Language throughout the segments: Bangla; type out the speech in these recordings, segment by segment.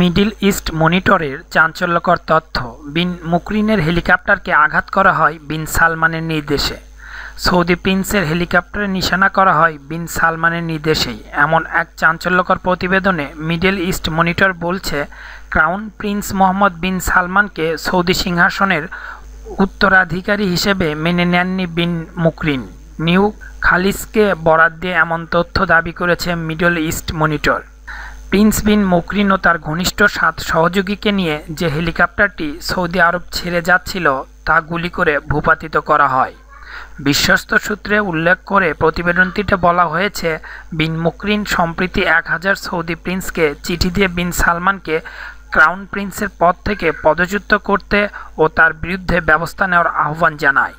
মিডিল ইস্ট মনিটরের চাঞ্চল্যকর তথ্য বিন মুকরিনের হেলিকপ্টারকে আঘাত করা হয় বিন সালমানের নির্দেশে সৌদি প্রিন্সের হেলিকপ্টারে নিশানা করা হয় বিন সালমানের নির্দেশেই এমন এক চাঞ্চল্যকর প্রতিবেদনে মিডল ইস্ট মনিটর বলছে ক্রাউন প্রিন্স মোহাম্মদ বিন সালমানকে সৌদি সিংহাসনের উত্তরাধিকারী হিসেবে মেনে নেননি বিন মুকরিন নিউ খালিসকে বরাদ দিয়ে এমন তথ্য দাবি করেছে Middle East Monitor prince bin Muqrin ও তার ঘনিষ্ঠ সাত সহযোগীকে নিয়ে যে হেলিকপ্টারটি সৌদি আরব ছেড়ে যাচ্ছিল তা গুলি করে ভূপাতিত করা হয় বিশ্বস্ত সূত্রে উল্লেখ করে প্রতিবেদনটিতে বলা হয়েছে বিন মুকরিন সম্প্রতি এক হাজার সৌদি প্রিন্সকে চিঠি দিয়ে বিন সালমানকে ক্রাউন প্রিন্সের পদ থেকে পদচ্যুত করতে ও তার বিরুদ্ধে ব্যবস্থা নেওয়ার আহ্বান জানায়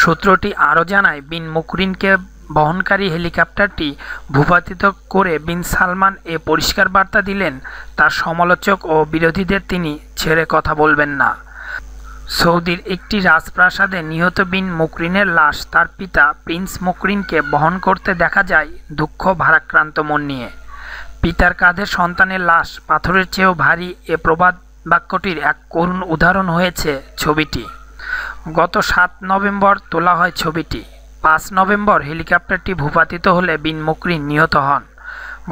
সূত্রটি আরও জানায় বিন মুকরিনকে বহনকারী হেলিকপ্টারটি ভূপাতিত করে বিন সালমান এ পরিষ্কার বার্তা দিলেন তার সমালোচক ও বিরোধীদের তিনি ছেড়ে কথা বলবেন না সৌদির একটি রাজপ্রাসাদে নিহত বিন মুকরিনের লাশ তার পিতা প্রিন্স মুকরিনকে বহন করতে দেখা যায় দুঃখ ভারাক্রান্ত মন নিয়ে পিতার কাঁধে সন্তানের লাশ পাথরের চেয়েও ভারী এ প্রবাদ বাক্যটির এক করুণ উদাহরণ হয়েছে ছবিটি গত সাত নভেম্বর তোলা হয় ছবিটি পাঁচ নভেম্বর হেলিকপ্টারটি ভূপাতিত হলে বিন মুকরিন নিহত হন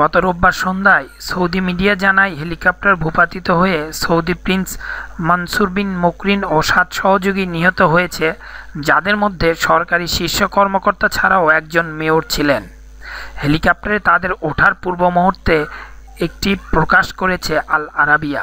গত রোববার সন্ধ্যায় সৌদি মিডিয়া জানায় হেলিকপ্টার ভূপাতিত হয়ে Saudi prince Mansour bin Muqrin ও সাত সহযোগী নিহত হয়েছে যাদের মধ্যে সরকারি শীর্ষ কর্মকর্তা ছাড়াও একজন মেয়র ছিলেন হেলিকপ্টারে তাদের ওঠার পূর্ব মুহূর্তে একটি প্রকাশ করেছে আল আরাবিয়া